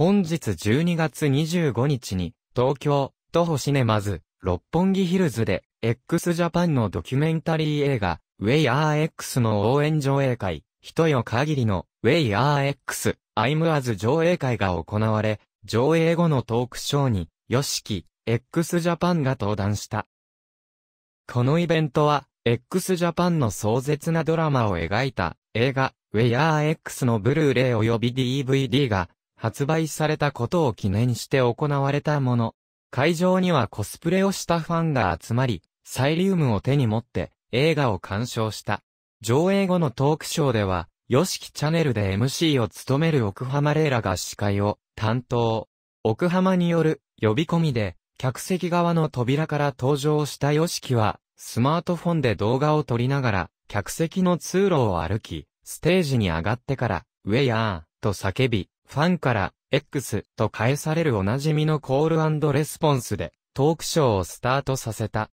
本日12月25日に、東京、徒歩シネマズ、六本木ヒルズで、x ジャパンのドキュメンタリー映画、w ェイ r X の応援上映会、人よ限りの w ェイ r e X、I'm As 上映会が行われ、上映後のトークショーに、yoshiki、x ジャパンが登壇した。このイベントは、x ジャパンの壮絶なドラマを描いた映画、w ェイ r X のブルーレイ及び DVD が発売されたことを記念して行われたもの。会場にはコスプレをしたファンが集まり、サイリウムを手に持って映画を鑑賞した。上映後のトークショーでは、ヨシキチャネルで MC を務める奥浜レイラが司会を担当。奥浜による呼び込みで、客席側の扉から登場したヨシキは、スマートフォンで動画を撮りながら、客席の通路を歩き、ステージに上がってから、ウェヤーと叫び、ファンから X と返されるおなじみのコールレスポンスでトークショーをスタートさせた。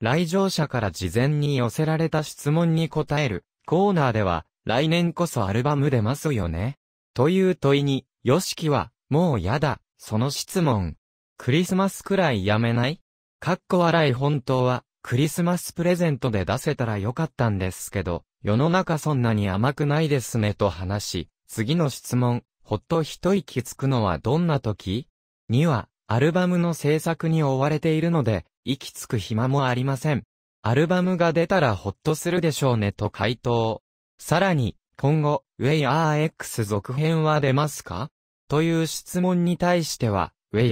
来場者から事前に寄せられた質問に答えるコーナーでは来年こそアルバム出ますよねという問いに、ヨシキはもうやだ、その質問。クリスマスくらいやめないかっこ笑い本当はクリスマスプレゼントで出せたらよかったんですけど、世の中そんなに甘くないですねと話し、次の質問、ほっと一息つくのはどんな時には、アルバムの制作に追われているので、息つく暇もありません。アルバムが出たらほっとするでしょうねと回答。さらに、今後、Way RX 続編は出ますかという質問に対しては、Way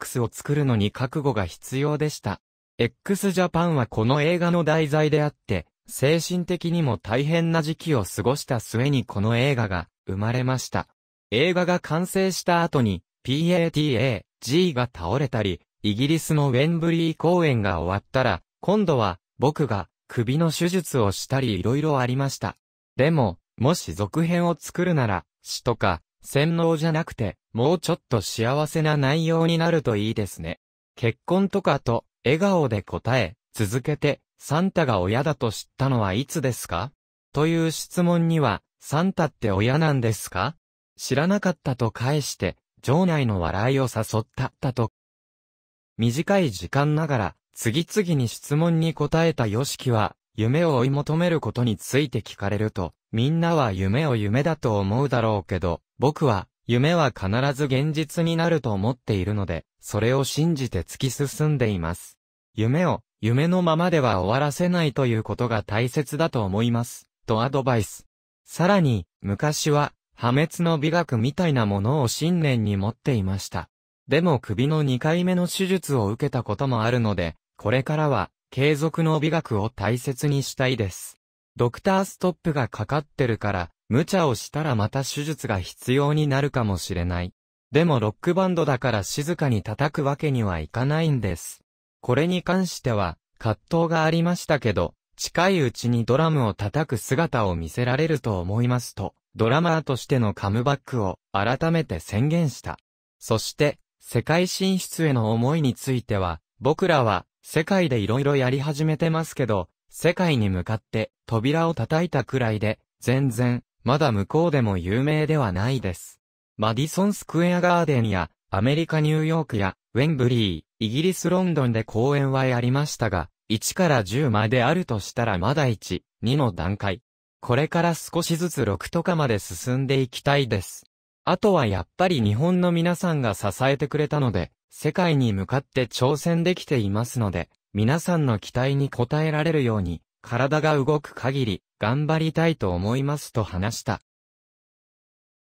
RX を作るのに覚悟が必要でした。x ジャパンはこの映画の題材であって、精神的にも大変な時期を過ごした末にこの映画が生まれました。映画が完成した後に PATA、G が倒れたり、イギリスのウェンブリー公演が終わったら、今度は僕が首の手術をしたり色々ありました。でも、もし続編を作るなら、死とか、洗脳じゃなくて、もうちょっと幸せな内容になるといいですね。結婚とかと、笑顔で答え、続けて、サンタが親だと知ったのはいつですかという質問には、サンタって親なんですか知らなかったと返して、場内の笑いを誘ったったと。短い時間ながら、次々に質問に答えたヨシキは、夢を追い求めることについて聞かれると、みんなは夢を夢だと思うだろうけど、僕は、夢は必ず現実になると思っているので、それを信じて突き進んでいます。夢を夢のままでは終わらせないということが大切だと思います、とアドバイス。さらに、昔は、破滅の美学みたいなものを信念に持っていました。でも首の2回目の手術を受けたこともあるので、これからは、継続の美学を大切にしたいです。ドクターストップがかかってるから、無茶をしたらまた手術が必要になるかもしれない。でもロックバンドだから静かに叩くわけにはいかないんです。これに関しては、葛藤がありましたけど、近いうちにドラムを叩く姿を見せられると思いますと、ドラマーとしてのカムバックを改めて宣言した。そして、世界進出への思いについては、僕らは世界で色々やり始めてますけど、世界に向かって扉を叩いたくらいで、全然、まだ向こうでも有名ではないです。マディソンスクエアガーデンや、アメリカニューヨークや、ウェンブリー、イギリスロンドンで公演はやりましたが、1から10まであるとしたらまだ1、2の段階。これから少しずつ6とかまで進んでいきたいです。あとはやっぱり日本の皆さんが支えてくれたので、世界に向かって挑戦できていますので、皆さんの期待に応えられるように、体が動く限り、頑張りたいと思いますと話した。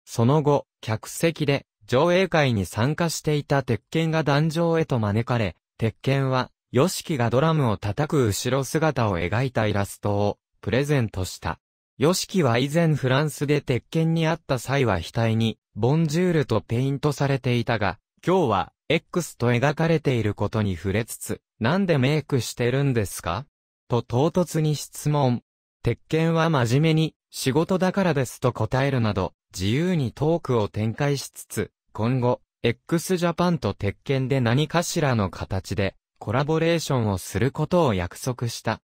その後、客席で、上映会に参加していた鉄拳が壇上へと招かれ、鉄拳は、ヨシキがドラムを叩く後ろ姿を描いたイラストをプレゼントした。ヨシキは以前フランスで鉄拳に会った際は額に、ボンジュールとペイントされていたが、今日は、X と描かれていることに触れつつ、なんでメイクしてるんですかと唐突に質問。鉄拳は真面目に、仕事だからですと答えるなど、自由にトークを展開しつつ、今後、x ジャパンと鉄拳で何かしらの形でコラボレーションをすることを約束した。